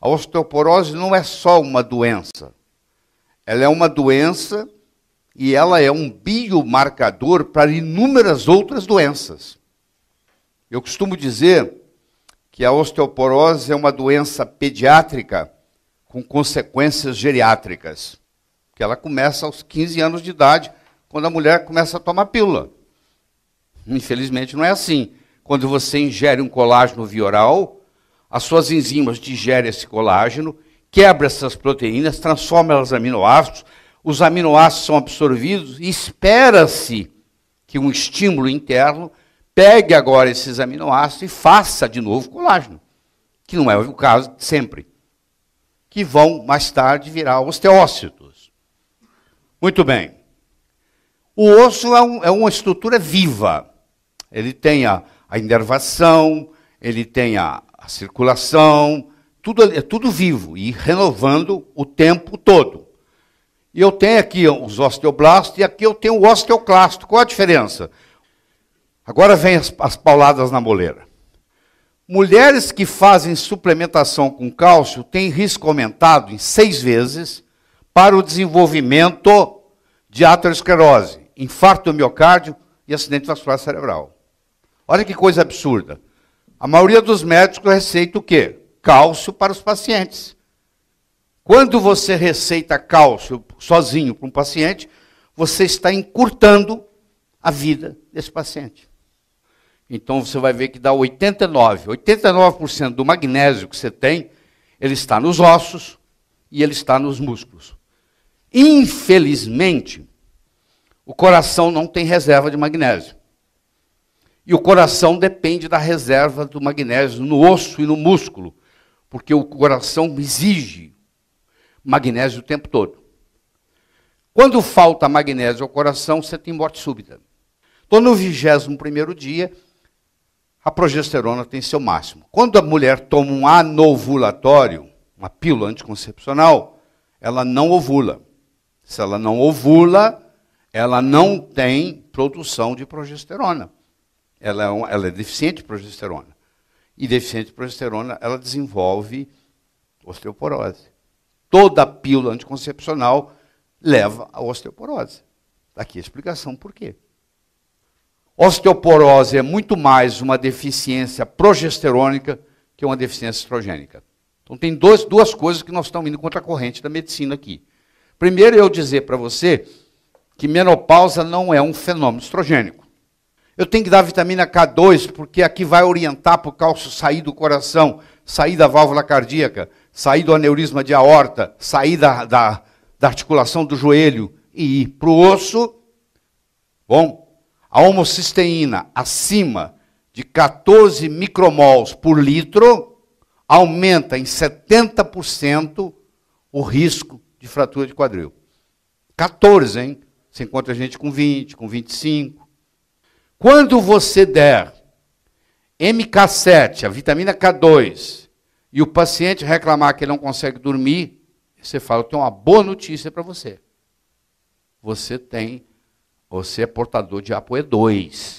A osteoporose não é só uma doença. Ela é uma doença e ela é um biomarcador para inúmeras outras doenças. Eu costumo dizer que a osteoporose é uma doença pediátrica com consequências geriátricas, que ela começa aos 15 anos de idade, quando a mulher começa a tomar pílula. Infelizmente não é assim. Quando você ingere um colágeno vioral, as suas enzimas digerem esse colágeno, quebra essas proteínas, transforma elas em aminoácidos, os aminoácidos são absorvidos e espera-se que um estímulo interno pegue agora esses aminoácidos e faça de novo colágeno, que não é o caso sempre, que vão mais tarde virar osteócitos. Muito bem. O osso é, um, é uma estrutura viva. Ele tem a, a inervação, ele tem a, circulação, tudo, é tudo vivo e renovando o tempo todo. E eu tenho aqui os osteoblastos e aqui eu tenho o osteoclasto. Qual a diferença? Agora vem as, as pauladas na moleira. Mulheres que fazem suplementação com cálcio têm risco aumentado em seis vezes para o desenvolvimento de aterosclerose, infarto do miocárdio e acidente vascular cerebral. Olha que coisa absurda. A maioria dos médicos receita o quê? Cálcio para os pacientes. Quando você receita cálcio sozinho para um paciente, você está encurtando a vida desse paciente. Então você vai ver que dá 89, 89% do magnésio que você tem, ele está nos ossos e ele está nos músculos. Infelizmente, o coração não tem reserva de magnésio. E o coração depende da reserva do magnésio no osso e no músculo, porque o coração exige magnésio o tempo todo. Quando falta magnésio ao coração, você tem morte súbita. Então, no 21 dia, a progesterona tem seu máximo. Quando a mulher toma um anovulatório, uma pílula anticoncepcional, ela não ovula. Se ela não ovula, ela não tem produção de progesterona. Ela é, um, ela é deficiente de progesterona. E deficiente de progesterona, ela desenvolve osteoporose. Toda pílula anticoncepcional leva à osteoporose. Tá aqui a explicação por quê. Osteoporose é muito mais uma deficiência progesterônica que uma deficiência estrogênica. Então tem dois, duas coisas que nós estamos indo contra a corrente da medicina aqui. Primeiro eu dizer para você que menopausa não é um fenômeno estrogênico. Eu tenho que dar vitamina K2, porque aqui vai orientar para o cálcio sair do coração, sair da válvula cardíaca, sair do aneurisma de aorta, sair da, da, da articulação do joelho e ir para o osso. Bom, a homocisteína acima de 14 micromols por litro aumenta em 70% o risco de fratura de quadril. 14, hein? Você encontra gente com 20, com 25. Quando você der MK7, a vitamina K2, e o paciente reclamar que ele não consegue dormir, você fala: Eu tenho uma boa notícia para você. Você tem, você é portador de ApoE2.